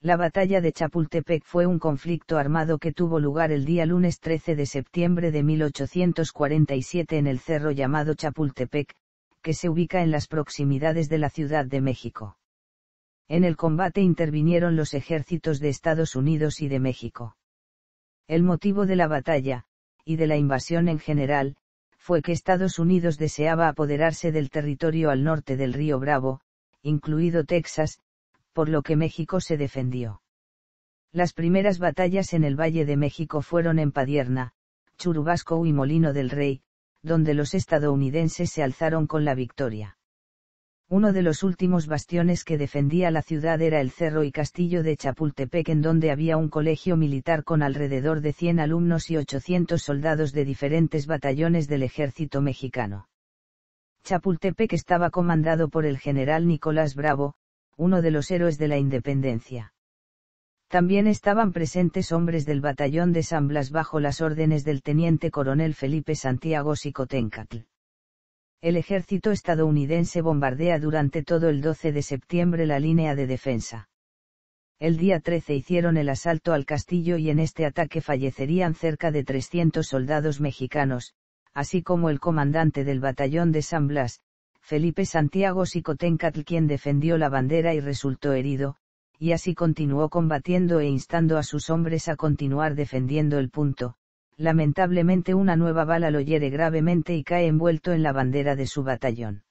La batalla de Chapultepec fue un conflicto armado que tuvo lugar el día lunes 13 de septiembre de 1847 en el cerro llamado Chapultepec, que se ubica en las proximidades de la Ciudad de México. En el combate intervinieron los ejércitos de Estados Unidos y de México. El motivo de la batalla, y de la invasión en general, fue que Estados Unidos deseaba apoderarse del territorio al norte del río Bravo, incluido Texas, por lo que México se defendió. Las primeras batallas en el Valle de México fueron en Padierna, Churubasco y Molino del Rey, donde los estadounidenses se alzaron con la victoria. Uno de los últimos bastiones que defendía la ciudad era el cerro y castillo de Chapultepec en donde había un colegio militar con alrededor de 100 alumnos y 800 soldados de diferentes batallones del ejército mexicano. Chapultepec estaba comandado por el general Nicolás Bravo, uno de los héroes de la independencia. También estaban presentes hombres del batallón de San Blas bajo las órdenes del teniente coronel Felipe Santiago Sicotencatl. El ejército estadounidense bombardea durante todo el 12 de septiembre la línea de defensa. El día 13 hicieron el asalto al castillo y en este ataque fallecerían cerca de 300 soldados mexicanos, así como el comandante del batallón de San Blas, Felipe Santiago Sicotencatl quien defendió la bandera y resultó herido, y así continuó combatiendo e instando a sus hombres a continuar defendiendo el punto. Lamentablemente una nueva bala lo hiere gravemente y cae envuelto en la bandera de su batallón.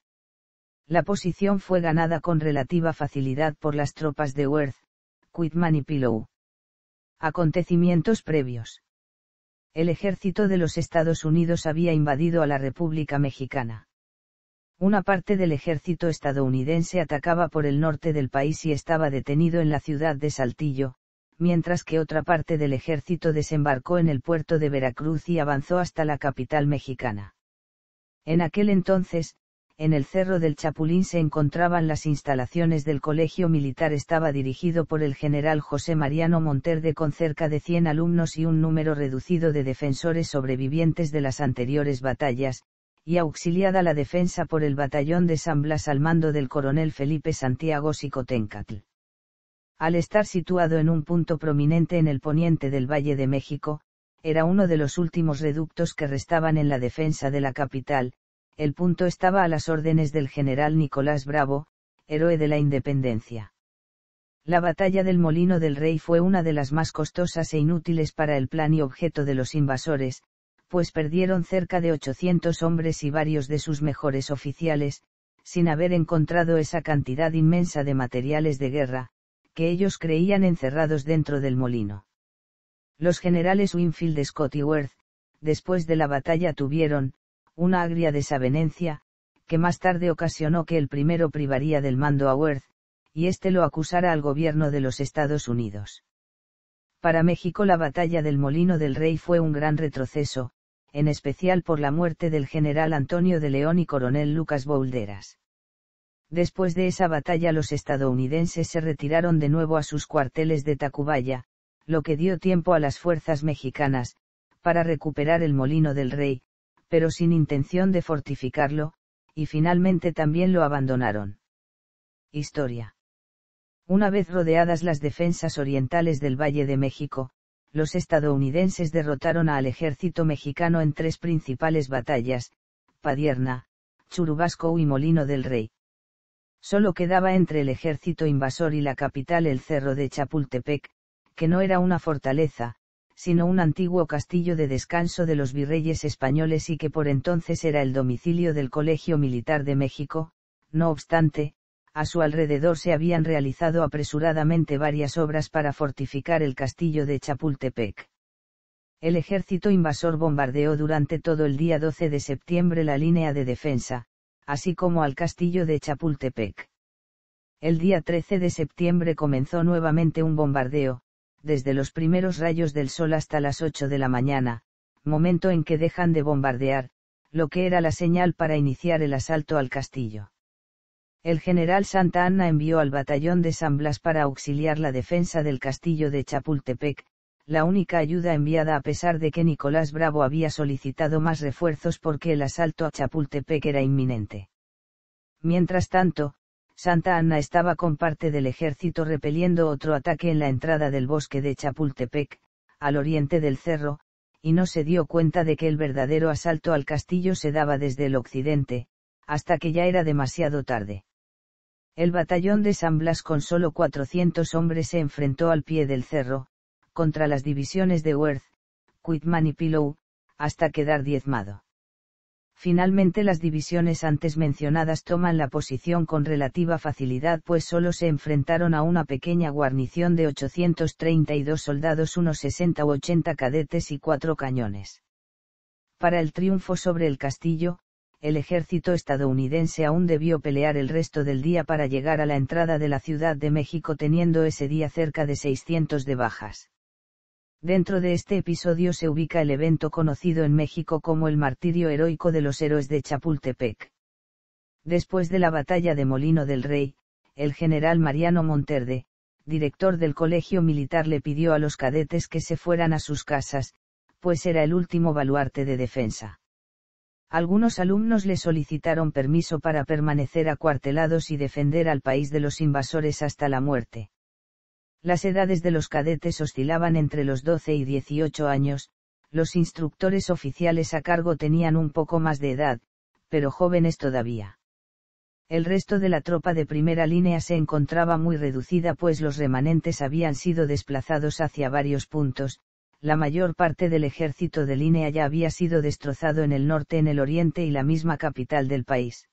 La posición fue ganada con relativa facilidad por las tropas de Worth, Quitman y Pillow. Acontecimientos previos. El ejército de los Estados Unidos había invadido a la República Mexicana. Una parte del ejército estadounidense atacaba por el norte del país y estaba detenido en la ciudad de Saltillo, mientras que otra parte del ejército desembarcó en el puerto de Veracruz y avanzó hasta la capital mexicana. En aquel entonces, en el Cerro del Chapulín se encontraban las instalaciones del Colegio Militar estaba dirigido por el general José Mariano Monterde con cerca de 100 alumnos y un número reducido de defensores sobrevivientes de las anteriores batallas, y auxiliada la defensa por el batallón de San Blas al mando del coronel Felipe Santiago Sicotencatl. Al estar situado en un punto prominente en el poniente del Valle de México, era uno de los últimos reductos que restaban en la defensa de la capital, el punto estaba a las órdenes del general Nicolás Bravo, héroe de la independencia. La batalla del Molino del Rey fue una de las más costosas e inútiles para el plan y objeto de los invasores, pues perdieron cerca de 800 hombres y varios de sus mejores oficiales, sin haber encontrado esa cantidad inmensa de materiales de guerra, que ellos creían encerrados dentro del molino. Los generales Winfield Scott y Worth, después de la batalla tuvieron, una agria desavenencia, que más tarde ocasionó que el primero privaría del mando a Worth, y éste lo acusara al gobierno de los Estados Unidos. Para México la batalla del Molino del Rey fue un gran retroceso, en especial por la muerte del general Antonio de León y coronel Lucas Boulderas. Después de esa batalla los estadounidenses se retiraron de nuevo a sus cuarteles de Tacubaya, lo que dio tiempo a las fuerzas mexicanas, para recuperar el molino del rey, pero sin intención de fortificarlo, y finalmente también lo abandonaron. Historia. Una vez rodeadas las defensas orientales del Valle de México, los estadounidenses derrotaron al ejército mexicano en tres principales batallas, Padierna, Churubasco y Molino del Rey. Solo quedaba entre el ejército invasor y la capital el cerro de Chapultepec, que no era una fortaleza, sino un antiguo castillo de descanso de los virreyes españoles y que por entonces era el domicilio del Colegio Militar de México, no obstante, a su alrededor se habían realizado apresuradamente varias obras para fortificar el castillo de Chapultepec. El ejército invasor bombardeó durante todo el día 12 de septiembre la línea de defensa, así como al castillo de Chapultepec. El día 13 de septiembre comenzó nuevamente un bombardeo, desde los primeros rayos del sol hasta las 8 de la mañana, momento en que dejan de bombardear, lo que era la señal para iniciar el asalto al castillo el general Santa Anna envió al batallón de San Blas para auxiliar la defensa del castillo de Chapultepec, la única ayuda enviada a pesar de que Nicolás Bravo había solicitado más refuerzos porque el asalto a Chapultepec era inminente. Mientras tanto, Santa Anna estaba con parte del ejército repeliendo otro ataque en la entrada del bosque de Chapultepec, al oriente del cerro, y no se dio cuenta de que el verdadero asalto al castillo se daba desde el occidente, hasta que ya era demasiado tarde. El batallón de San Blas con solo 400 hombres se enfrentó al pie del cerro, contra las divisiones de Worth, Quitman y Pillow, hasta quedar diezmado. Finalmente las divisiones antes mencionadas toman la posición con relativa facilidad pues solo se enfrentaron a una pequeña guarnición de 832 soldados, unos 60 u 80 cadetes y cuatro cañones. Para el triunfo sobre el castillo, el ejército estadounidense aún debió pelear el resto del día para llegar a la entrada de la Ciudad de México teniendo ese día cerca de 600 de bajas. Dentro de este episodio se ubica el evento conocido en México como el martirio heroico de los héroes de Chapultepec. Después de la batalla de Molino del Rey, el general Mariano Monterde, director del Colegio Militar le pidió a los cadetes que se fueran a sus casas, pues era el último baluarte de defensa algunos alumnos le solicitaron permiso para permanecer acuartelados y defender al país de los invasores hasta la muerte. Las edades de los cadetes oscilaban entre los 12 y 18 años, los instructores oficiales a cargo tenían un poco más de edad, pero jóvenes todavía. El resto de la tropa de primera línea se encontraba muy reducida pues los remanentes habían sido desplazados hacia varios puntos, la mayor parte del ejército de línea ya había sido destrozado en el norte, en el oriente y la misma capital del país.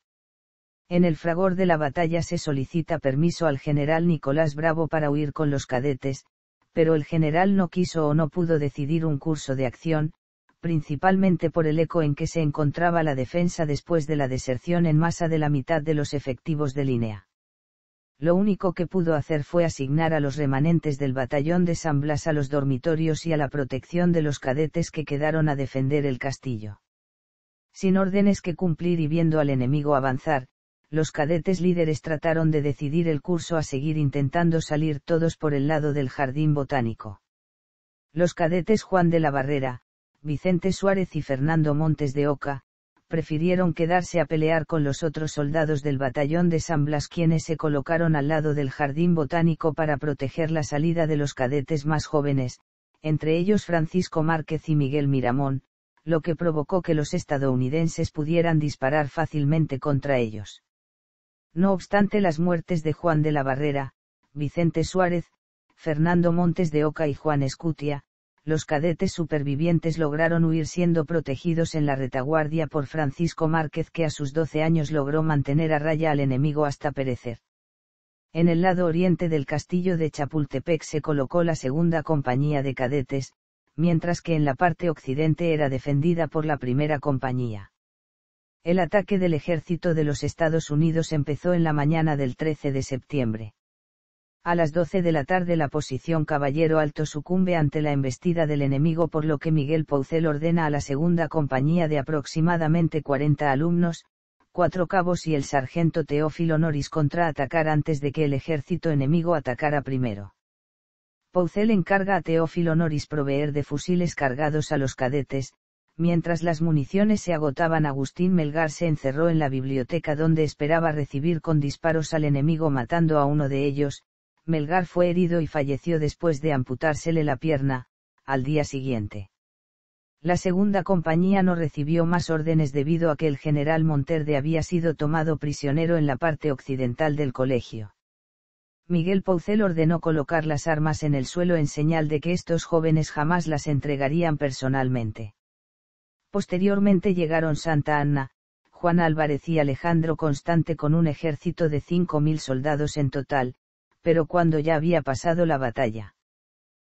En el fragor de la batalla se solicita permiso al general Nicolás Bravo para huir con los cadetes, pero el general no quiso o no pudo decidir un curso de acción, principalmente por el eco en que se encontraba la defensa después de la deserción en masa de la mitad de los efectivos de línea lo único que pudo hacer fue asignar a los remanentes del batallón de San Blas a los dormitorios y a la protección de los cadetes que quedaron a defender el castillo. Sin órdenes que cumplir y viendo al enemigo avanzar, los cadetes líderes trataron de decidir el curso a seguir intentando salir todos por el lado del jardín botánico. Los cadetes Juan de la Barrera, Vicente Suárez y Fernando Montes de Oca, prefirieron quedarse a pelear con los otros soldados del batallón de San Blas quienes se colocaron al lado del jardín botánico para proteger la salida de los cadetes más jóvenes, entre ellos Francisco Márquez y Miguel Miramón, lo que provocó que los estadounidenses pudieran disparar fácilmente contra ellos. No obstante las muertes de Juan de la Barrera, Vicente Suárez, Fernando Montes de Oca y Juan Escutia, los cadetes supervivientes lograron huir siendo protegidos en la retaguardia por Francisco Márquez que a sus 12 años logró mantener a raya al enemigo hasta perecer. En el lado oriente del castillo de Chapultepec se colocó la segunda compañía de cadetes, mientras que en la parte occidente era defendida por la primera compañía. El ataque del ejército de los Estados Unidos empezó en la mañana del 13 de septiembre a las 12 de la tarde la posición Caballero Alto sucumbe ante la embestida del enemigo por lo que Miguel Poucel ordena a la segunda compañía de aproximadamente 40 alumnos, cuatro cabos y el sargento Teófilo Noris contraatacar antes de que el ejército enemigo atacara primero. Poucel encarga a Teófilo Noris proveer de fusiles cargados a los cadetes, mientras las municiones se agotaban Agustín Melgar se encerró en la biblioteca donde esperaba recibir con disparos al enemigo matando a uno de ellos, Melgar fue herido y falleció después de amputársele la pierna, al día siguiente. La segunda compañía no recibió más órdenes debido a que el general Monterde había sido tomado prisionero en la parte occidental del colegio. Miguel Poucel ordenó colocar las armas en el suelo en señal de que estos jóvenes jamás las entregarían personalmente. Posteriormente llegaron Santa Ana, Juan Álvarez y Alejandro Constante con un ejército de 5.000 soldados en total, pero cuando ya había pasado la batalla.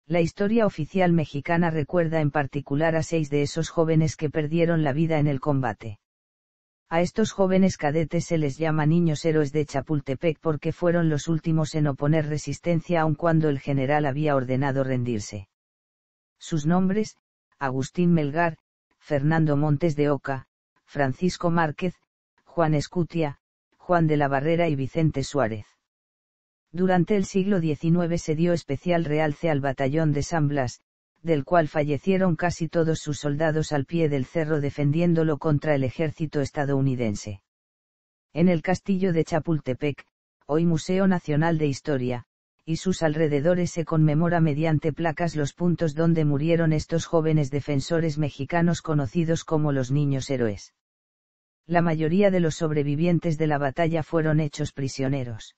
La historia oficial mexicana recuerda en particular a seis de esos jóvenes que perdieron la vida en el combate. A estos jóvenes cadetes se les llama niños héroes de Chapultepec porque fueron los últimos en oponer resistencia aun cuando el general había ordenado rendirse. Sus nombres, Agustín Melgar, Fernando Montes de Oca, Francisco Márquez, Juan Escutia, Juan de la Barrera y Vicente Suárez. Durante el siglo XIX se dio especial realce al batallón de San Blas, del cual fallecieron casi todos sus soldados al pie del cerro defendiéndolo contra el ejército estadounidense. En el castillo de Chapultepec, hoy Museo Nacional de Historia, y sus alrededores se conmemora mediante placas los puntos donde murieron estos jóvenes defensores mexicanos conocidos como los niños héroes. La mayoría de los sobrevivientes de la batalla fueron hechos prisioneros.